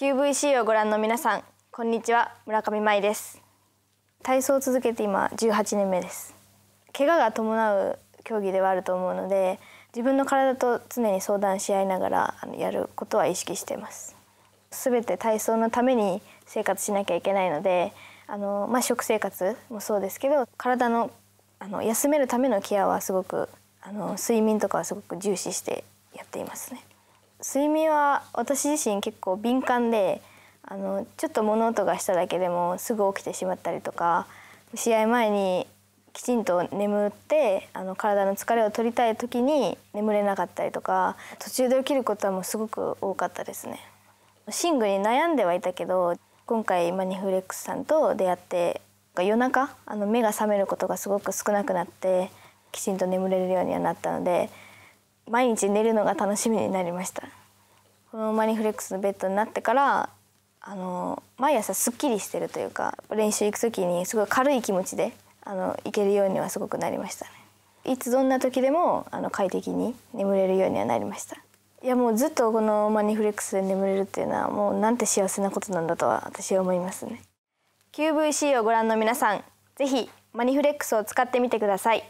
QVC をご覧の皆さんこんにちは村上舞です体操を続けて今18年目です怪我が伴う競技ではあると思うので自分の体と常に相談し合いながらやることは意識してます全て体操のために生活しなきゃいけないのであの、まあ、食生活もそうですけど体のあの休めるためのケアはすごくあの睡眠とかはすごく重視してやっていますね睡眠は私自身結構敏感であのちょっと物音がしただけでもすぐ起きてしまったりとか試合前にきちんと眠ってあの体の疲れを取りたい時に眠れなかったりとか途中で起きることはもうすごく多かったですね。寝具に悩んではいたけど今回マニフレックスさんと出会って夜中あの目が覚めることがすごく少なくなってきちんと眠れるようにはなったので毎日寝るのが楽しみになりましたこのマニフレックスのベッドになってからあの毎朝すっきりしてるというか練習行く時にすごい軽い気持ちであの行けるようにはすごくなりましたねいつどんな時でもあの快適に眠れるようにはなりましたいやもうずっとこのマニフレックスで眠れるっていうのはもうなんて幸せなことなんだとは私は思いますね QVC をご覧の皆さん是非マニフレックスを使ってみてください